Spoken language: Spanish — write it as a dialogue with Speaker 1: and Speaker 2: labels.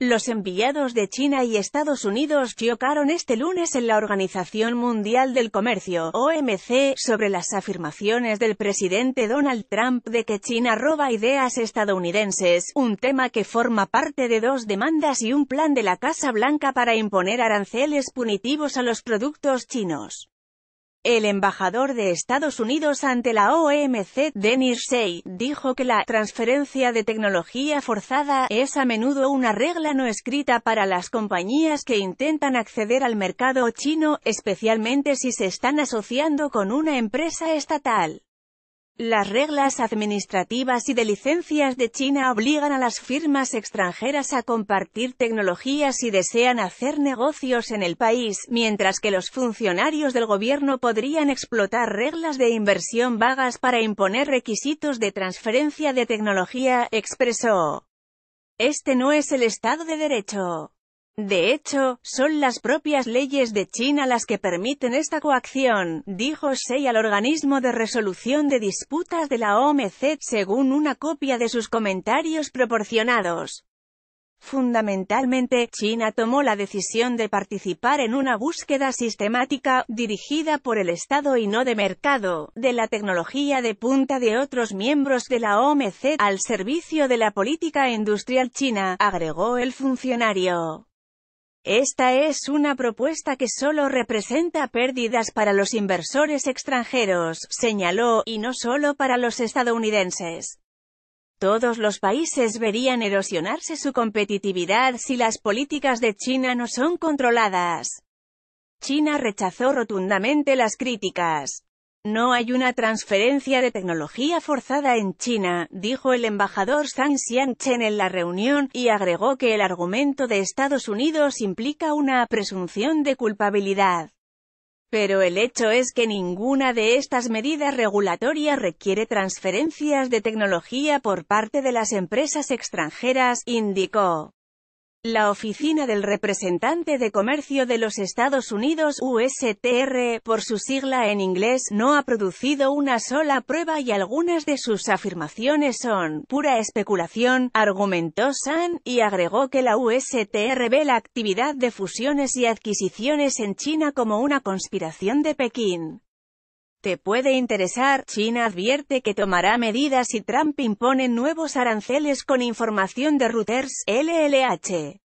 Speaker 1: Los enviados de China y Estados Unidos chocaron este lunes en la Organización Mundial del Comercio, OMC, sobre las afirmaciones del presidente Donald Trump de que China roba ideas estadounidenses, un tema que forma parte de dos demandas y un plan de la Casa Blanca para imponer aranceles punitivos a los productos chinos. El embajador de Estados Unidos ante la OMC, Dennis Shea, dijo que la transferencia de tecnología forzada es a menudo una regla no escrita para las compañías que intentan acceder al mercado chino, especialmente si se están asociando con una empresa estatal. Las reglas administrativas y de licencias de China obligan a las firmas extranjeras a compartir tecnologías si desean hacer negocios en el país, mientras que los funcionarios del gobierno podrían explotar reglas de inversión vagas para imponer requisitos de transferencia de tecnología, expresó. Este no es el Estado de Derecho. De hecho, son las propias leyes de China las que permiten esta coacción, dijo Sei al organismo de resolución de disputas de la OMC, según una copia de sus comentarios proporcionados. Fundamentalmente, China tomó la decisión de participar en una búsqueda sistemática, dirigida por el Estado y no de mercado, de la tecnología de punta de otros miembros de la OMC, al servicio de la política industrial china, agregó el funcionario. Esta es una propuesta que solo representa pérdidas para los inversores extranjeros, señaló, y no solo para los estadounidenses. Todos los países verían erosionarse su competitividad si las políticas de China no son controladas. China rechazó rotundamente las críticas. No hay una transferencia de tecnología forzada en China, dijo el embajador Zhang Xianchen en la reunión, y agregó que el argumento de Estados Unidos implica una presunción de culpabilidad. Pero el hecho es que ninguna de estas medidas regulatorias requiere transferencias de tecnología por parte de las empresas extranjeras, indicó. La Oficina del Representante de Comercio de los Estados Unidos, USTR, por su sigla en inglés, no ha producido una sola prueba y algunas de sus afirmaciones son pura especulación, argumentó San, y agregó que la USTR ve la actividad de fusiones y adquisiciones en China como una conspiración de Pekín. Te puede interesar, China advierte que tomará medidas si Trump impone nuevos aranceles con información de Reuters, LLH.